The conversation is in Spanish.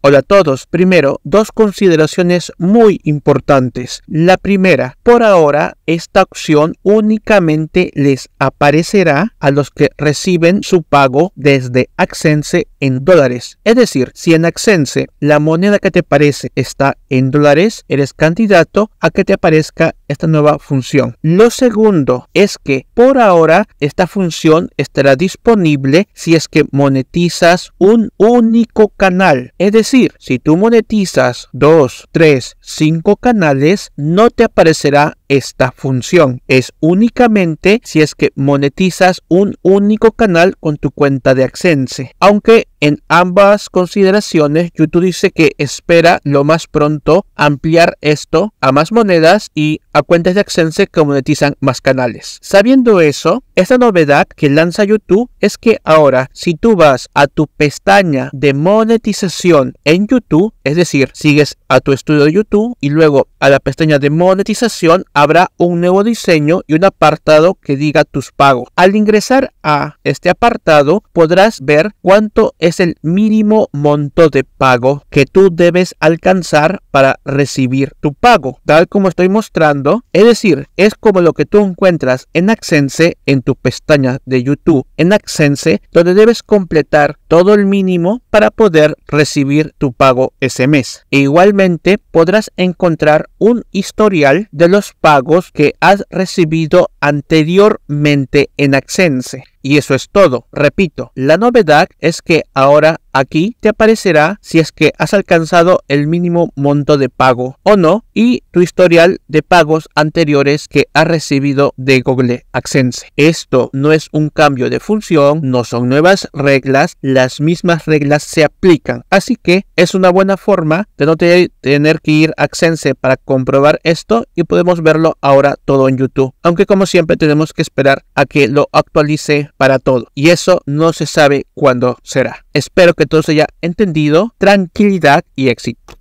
Hola a todos. Primero, dos consideraciones muy importantes. La primera, por ahora, esta opción únicamente les aparecerá a los que reciben su pago desde Accense en dólares. Es decir, si en Accense la moneda que te parece está en dólares, eres candidato a que te aparezca esta nueva función. Lo segundo es que por ahora esta función estará disponible si es que monetizas un único canal. Es decir, si tú monetizas 2, 3, 5 canales, no te aparecerá esta función. Es únicamente si es que monetizas un único canal con tu cuenta de Accense. Aunque en ambas consideraciones, YouTube dice que espera lo más pronto ampliar esto a más monedas y a cuentas de Accense que monetizan más canales. Sabiendo eso, esta novedad que lanza YouTube es que ahora si tú vas a tu pestaña de monetización en YouTube, es decir, sigues a tu estudio de YouTube y luego a la pestaña de monetización habrá un nuevo diseño y un apartado que diga tus pagos. Al ingresar a este apartado podrás ver cuánto es el mínimo monto de pago que tú debes alcanzar para recibir tu pago, tal como estoy mostrando. Es decir, es como lo que tú encuentras en Accense en tu pestaña de YouTube en Accense, donde debes completar todo el mínimo para poder recibir tu pago ese mes. E igualmente podrás encontrar un historial de los pagos que has recibido anteriormente en accense Y eso es todo. Repito, la novedad es que ahora Aquí te aparecerá si es que has alcanzado el mínimo monto de pago o no y tu historial de pagos anteriores que has recibido de Google AdSense. Esto no es un cambio de función, no son nuevas reglas, las mismas reglas se aplican. Así que es una buena forma de no tener que ir a AdSense para comprobar esto y podemos verlo ahora todo en YouTube. Aunque como siempre tenemos que esperar a que lo actualice para todo y eso no se sabe cuándo será. Espero que entonces ya entendido, tranquilidad y éxito.